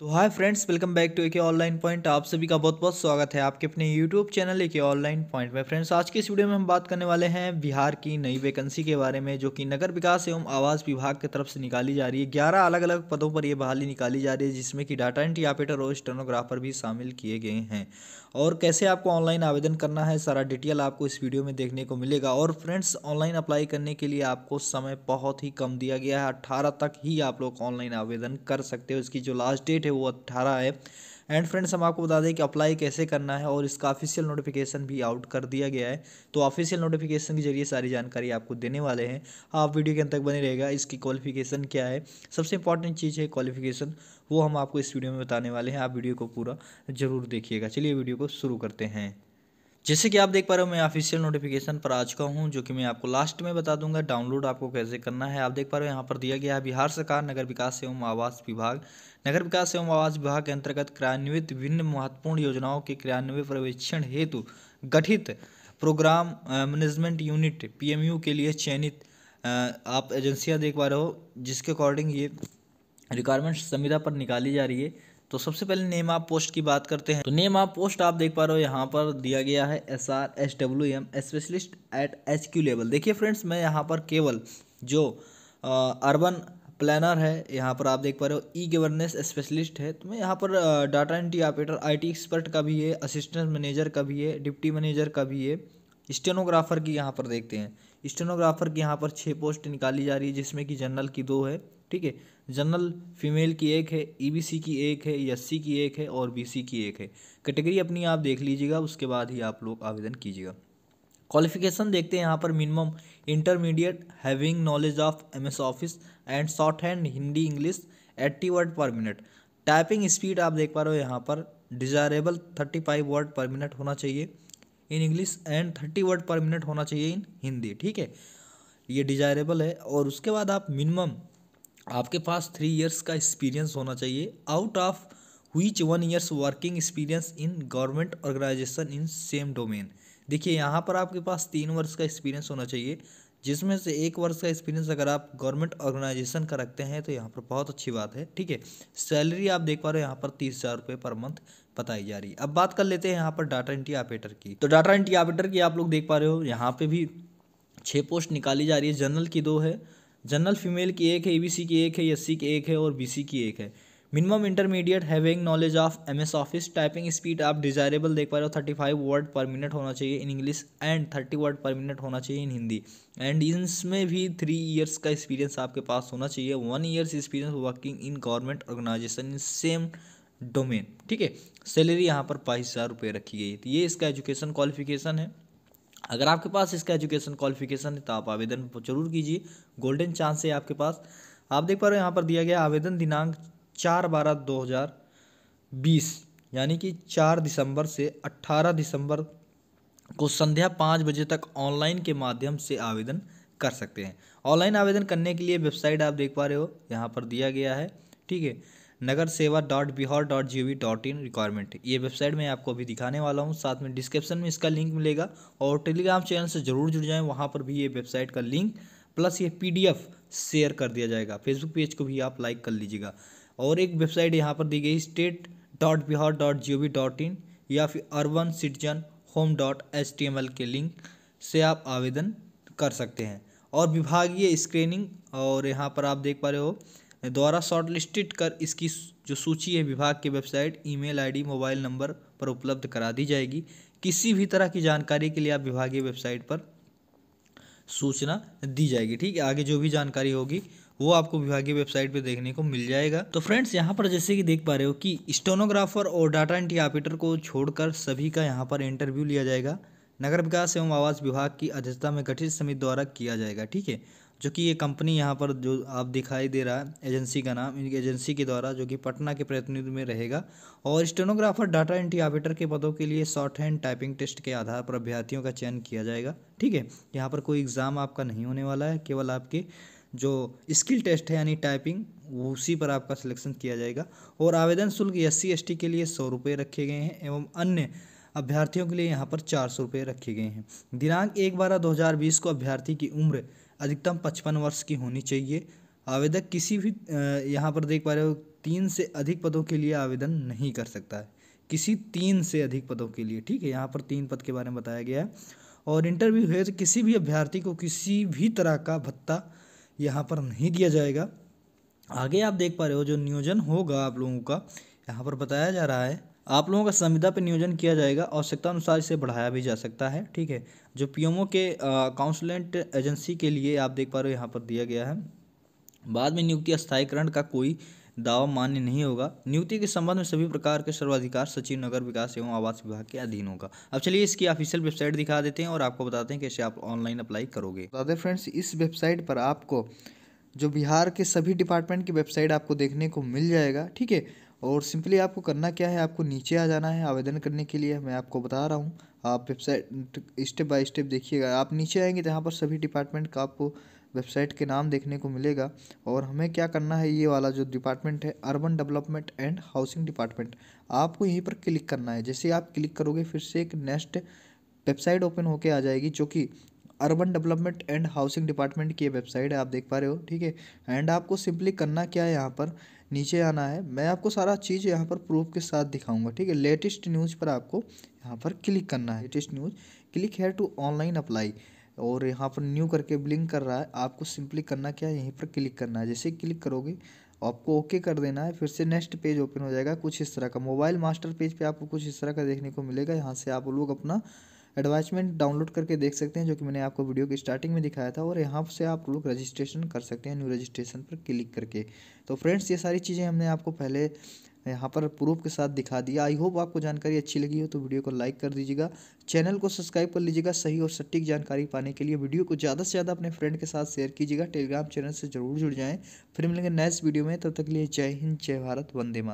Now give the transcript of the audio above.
तो hi friends welcome back to एक online point आप सभी का बहुत बहुत स्वागत है आपके अपने यूट्यूब चैनल एक ऑनलाइन पॉइंट में फ्रेंड्स आज के इस वीडियो में हम बात करने वाले हैं बिहार की नई वैकेंसी के बारे में जो कि नगर विकास एवं आवास विभाग की तरफ से निकाली जा रही है ग्यारह अलग अलग पदों पर यह बहाली निकाली जा रही है जिसमें कि डाटा एंट्री ऑपरेटर और स्टेनोग्राफर भी शामिल किए गए हैं और कैसे आपको ऑनलाइन आवेदन करना है सारा डिटेल आपको इस वीडियो में देखने को मिलेगा और फ्रेंड्स ऑनलाइन अप्लाई करने के लिए आपको समय बहुत ही कम दिया गया है अट्ठारह तक ही आप लोग ऑनलाइन आवेदन कर सकते हो इसकी जो लास्ट डेट डेट है वो अट्ठारह है एंड फ्रेंड्स हम आपको बता दें कि अप्लाई कैसे करना है और इसका ऑफिशियल नोटिफिकेशन भी आउट कर दिया गया है तो ऑफिशियल नोटिफिकेशन के जरिए सारी जानकारी आपको देने वाले हैं हाँ, आप वीडियो के अंत तक बने रहेगा इसकी क्वालिफिकेशन क्या है सबसे इंपॉर्टेंट चीज़ है क्वालिफिकेशन वो हम आपको इस वीडियो में बताने वाले हैं आप वीडियो को पूरा ज़रूर देखिएगा चलिए वीडियो को शुरू करते हैं जैसे कि आप देख पा रहे हो मैं ऑफिशियल नोटिफिकेशन पर आ चुका हूँ जो कि मैं आपको लास्ट में बता दूंगा डाउनलोड आपको कैसे करना है आप देख पा रहे हो यहाँ पर दिया गया है बिहार सरकार नगर विकास एवं आवास विभाग नगर विकास एवं आवास विभाग के अंतर्गत क्रियान्वित विभिन्न महत्वपूर्ण योजनाओं के क्रियान्वयन पर्यवेक्षण हेतु गठित प्रोग्राम मैनेजमेंट यूनिट पी के लिए चयनित आप एजेंसियाँ देख पा रहे हो जिसके अकॉर्डिंग ये रिक्वायरमेंट संविदा पर निकाली जा रही है तो सबसे पहले नेम आप पोस्ट की बात करते हैं तो नेम आप पोस्ट आप देख पा रहे हो यहाँ पर दिया गया है S R S W M specialist at H Q level देखिए फ्रेंड्स मैं यहाँ पर केवल जो अर्बन प्लानर है यहाँ पर आप देख पा रहे हो ई गवर्नेंस स्पेशलिस्ट है तो मैं यहाँ पर data entry operator T expert का भी है असिस्टेंट मैनेजर का भी है डिप्टी मैनेजर का भी है स्टेनोग्राफर की यहाँ पर देखते हैं स्टेनोग्राफर की यहाँ पर छः पोस्ट निकाली जा रही है जिसमें कि जनरल की दो है ठीक है जनरल फीमेल की एक है ईबीसी e की एक है एससी की एक है और बीसी की एक है कैटेगरी अपनी आप देख लीजिएगा उसके बाद ही आप लोग आवेदन कीजिएगा क्वालिफिकेशन देखते हैं यहाँ पर minimum intermediate having knowledge of M S office and shorthand Hindi English eighty word per minute typing speed आप देख पा रहे हो यहाँ पर desirable thirty five word per minute होना चाहिए in English and thirty word per minute होना चाहिए इन हिंदी ठीक है ये डिजायरेबल है और उसके बाद आप मिनिमम आपके पास थ्री इयर्स का एक्सपीरियंस होना चाहिए out of which one years working experience in government organisation in same domain देखिए यहाँ पर आपके पास तीन वर्ष का एक्सपीरियंस होना चाहिए जिसमें से एक वर्ष का एक्सपीरियंस अगर आप गवर्नमेंट ऑर्गेनाइजेशन का रखते हैं तो यहाँ पर बहुत अच्छी बात है ठीक है सैलरी आप देख पा रहे हो यहाँ पर तीस हज़ार रुपये पर मंथ बताई जा रही है अब बात कर लेते हैं यहाँ पर डाटा एंट्री ऑपरेटर की तो डाटा एंट्री ऑपरेटर की आप लोग देख पा रहे हो यहाँ पर भी छः पोस्ट निकाली जा रही है जनरल की दो है जनरल फीमेल की एक है ईबीसी की एक है एस की एक है और बी की एक है minimum intermediate having knowledge of M S office typing speed आप डिजायरेबल देख पा रहे हो thirty five word per minute होना चाहिए in English and thirty word per minute होना चाहिए इन हिंदी एंड इसमें भी थ्री ईयर्स का एक्सपीरियंस आपके पास होना चाहिए one years experience working in government organisation in same domain ठीक है सैलरी यहाँ पर बाईस हज़ार रुपये रखी गई है तो ये इसका एजुकेशन क्वालिफिकेशन है अगर आपके पास इसका एजुकेशन क्वालिफिकेशन है तो आप आवेदन जरूर कीजिए गोल्डन चांस है आपके पास आप देख पा रहे हो यहाँ पर दिया गया आवेदन दिनांक चार बारह दो हज़ार बीस यानी कि चार दिसंबर से अट्ठारह दिसंबर को संध्या पाँच बजे तक ऑनलाइन के माध्यम से आवेदन कर सकते हैं ऑनलाइन आवेदन करने के लिए वेबसाइट आप देख पा रहे हो यहाँ पर दिया गया है ठीक है Nagar Sewa dot Bihar dot G O V dot in requirement ये वेबसाइट मैं आपको अभी दिखाने वाला हूँ साथ में डिस्क्रिप्शन में इसका लिंक मिलेगा और टेलीग्राम चैनल से ज़रूर जुड़ जाएँ वहाँ पर भी ये वेबसाइट का लिंक प्लस ये पी शेयर कर दिया जाएगा फेसबुक पेज को भी आप लाइक कर लीजिएगा और एक वेबसाइट यहाँ पर दी गई state dot Bihar dot G O V dot in या फिर urban citizen home dot H T M L के लिंक से आप आवेदन कर सकते हैं और विभागीय स्क्रीनिंग और यहाँ पर आप देख पा रहे हो द्वारा शॉर्टलिस्टेड कर इसकी जो सूची है विभाग की website email ID mobile number पर उपलब्ध करा दी जाएगी किसी भी तरह की जानकारी के लिए आप विभागीय वेबसाइट पर सूचना दी जाएगी ठीक है आगे जो भी जानकारी होगी वो आपको विभागीय वेबसाइट पे देखने को मिल जाएगा तो फ्रेंड्स यहाँ पर जैसे कि देख पा रहे हो कि स्टोनोग्राफर और डाटा एंट्री ऑपरेटर को छोड़कर सभी का यहाँ पर इंटरव्यू लिया जाएगा नगर विकास एवं आवास विभाग की अध्यक्षता में गठित समिति द्वारा किया जाएगा ठीक है जो कि ये कंपनी यहाँ पर जो आप दिखाई दे रहा है एजेंसी का नाम इनकी एजेंसी के द्वारा जो कि पटना के प्रतिनिधि में रहेगा और स्टेनोग्राफर डाटा एंट्री ऑपरेटर के पदों के लिए शॉर्ट हैंड टाइपिंग टेस्ट के आधार पर अभ्यर्थियों का चयन किया जाएगा ठीक है यहाँ पर कोई एग्ज़ाम आपका नहीं होने वाला है केवल आपके जो स्किल टेस्ट है यानी टाइपिंग उसी पर आपका सिलेक्शन किया जाएगा और आवेदन शुल्क एस सी के लिए सौ रुपये रखे गए हैं एवं अन्य अभ्यर्थियों के लिए यहाँ पर चार सौ रुपये रखे गए हैं दिनांक एक बारह दो हज़ार बीस को अभ्यर्थी की उम्र अधिकतम पचपन वर्ष की होनी चाहिए आवेदक किसी भी यहाँ पर देख पा रहे हो तीन से अधिक पदों के लिए आवेदन नहीं कर सकता है किसी तीन से अधिक पदों के लिए ठीक है यहाँ पर तीन पद के बारे में बताया गया है और इंटरव्यू हुए तो किसी भी अभ्यर्थी को किसी भी तरह का भत्ता यहाँ पर नहीं दिया जाएगा आगे आप देख पा रहे हो जो नियोजन होगा आप लोगों का यहाँ पर बताया जा रहा है आप लोगों का संविदा पर नियोजन किया जाएगा आवश्यकता अनुसार इसे बढ़ाया भी जा सकता है ठीक है जो पीएमओ के काउंसलेंट एजेंसी के लिए आप देख पा रहे हो यहाँ पर दिया गया है बाद में नियुक्ति स्थायीकरण का कोई दावा मान्य नहीं होगा नियुक्ति के संबंध में सभी प्रकार के सर्वाधिकार सचिव नगर विकास एवं आवास विभाग के अधीन होगा अब चलिए इसकी ऑफिशियल वेबसाइट दिखा देते हैं और आपको बताते हैं कैसे आप ऑनलाइन अप्लाई करोगे बता दें फ्रेंड्स इस वेबसाइट पर आपको जो बिहार के सभी डिपार्टमेंट की वेबसाइट आपको देखने को मिल जाएगा ठीक है और सिंपली आपको करना क्या है आपको नीचे आ जाना है आवेदन करने के लिए मैं आपको बता रहा हूँ आप वेबसाइट स्टेप बाय स्टेप देखिएगा आप नीचे आएंगे तो यहाँ पर सभी डिपार्टमेंट का आपको वेबसाइट के नाम देखने को मिलेगा और हमें क्या करना है ये वाला जो डिपार्टमेंट है urban development and housing department आपको यहीं पर क्लिक करना है जैसे आप क्लिक करोगे फिर से एक नेक्स्ट वेबसाइट ओपन होके आ जाएगी जो कि urban development and housing department की वेबसाइट है आप देख पा रहे हो ठीक है एंड आपको सिंपली करना क्या है यहाँ पर नीचे आना है मैं आपको सारा चीज़ यहाँ पर प्रूफ के साथ दिखाऊंगा ठीक है लेटेस्ट न्यूज़ पर आपको यहाँ पर क्लिक करना है लेटेस्ट न्यूज़ क्लिक है टू ऑनलाइन अप्लाई और यहाँ पर न्यू करके ब्लिंक कर रहा है आपको सिंपली करना क्या है यहीं पर क्लिक करना है जैसे क्लिक करोगे आपको ओके कर देना है फिर से नेक्स्ट पेज ओपन हो जाएगा कुछ इस तरह का मोबाइल मास्टर पेज पर आपको कुछ इस तरह का देखने को मिलेगा यहाँ से आप लोग अपना एडवाइजमेंट डाउनलोड करके देख सकते हैं जो कि मैंने आपको वीडियो की स्टार्टिंग में दिखाया था और यहाँ से आप लोग रजिस्ट्रेशन कर सकते हैं न्यू रजिस्ट्रेशन पर क्लिक करके तो फ्रेंड्स ये सारी चीज़ें हमने आपको पहले यहाँ पर प्रूफ के साथ दिखा दिया आई होप आपको जानकारी अच्छी लगी हो तो वीडियो को लाइक कर दीजिएगा चैनल को सब्सक्राइब कर लीजिएगा सही और सटीक जानकारी पाने के लिए वीडियो को ज़्यादा से ज़्यादा अपने फ्रेंड के साथ शेयर कीजिएगा टेलीग्राम चैनल से जरूर जुड़ जाएँ फिर मिलेंगे नेक्स्ट वीडियो में तब तक लिए जय हिंद जय भारत वंदे मा